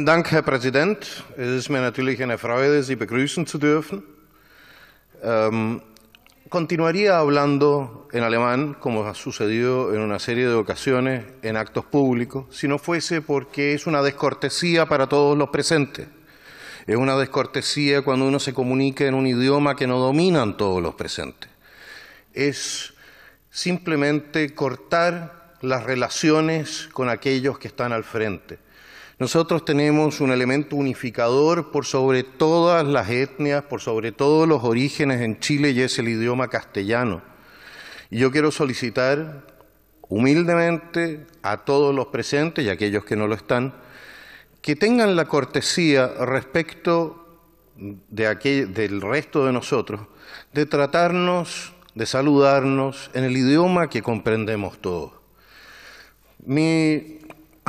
Muchas Dank, Herr Es ist mir natürlich eine Freude, Sie begrüßen zu dürfen. Ähm, continuaría hablando en alemán, como ha sucedido en una serie de ocasiones en actos públicos, si no fuese porque es una descortesía para todos los presentes. Es una descortesía cuando uno se comunica en un idioma que no dominan todos los presentes. Es simplemente cortar las relaciones con aquellos que están al frente. Nosotros tenemos un elemento unificador por sobre todas las etnias, por sobre todos los orígenes en Chile y es el idioma castellano. Y yo quiero solicitar humildemente a todos los presentes y a aquellos que no lo están, que tengan la cortesía respecto del resto de nosotros, de tratarnos, de saludarnos en el idioma que comprendemos todos. Mi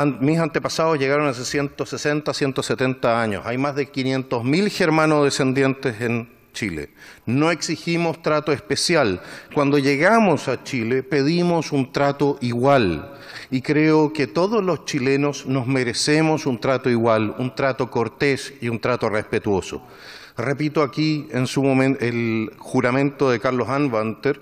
mis antepasados llegaron hace 160, 170 años. Hay más de 500.000 germanos descendientes en Chile. No exigimos trato especial. Cuando llegamos a Chile pedimos un trato igual y creo que todos los chilenos nos merecemos un trato igual, un trato cortés y un trato respetuoso. Repito aquí en su momento el juramento de Carlos Anvanter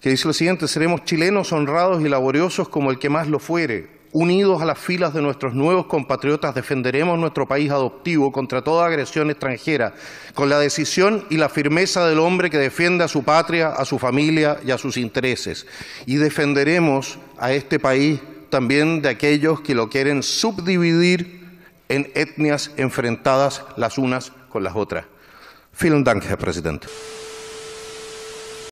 que dice lo siguiente, seremos chilenos honrados y laboriosos como el que más lo fuere, Unidos a las filas de nuestros nuevos compatriotas, defenderemos nuestro país adoptivo contra toda agresión extranjera, con la decisión y la firmeza del hombre que defiende a su patria, a su familia y a sus intereses. Y defenderemos a este país también de aquellos que lo quieren subdividir en etnias enfrentadas las unas con las otras. Vielen Dank, Herr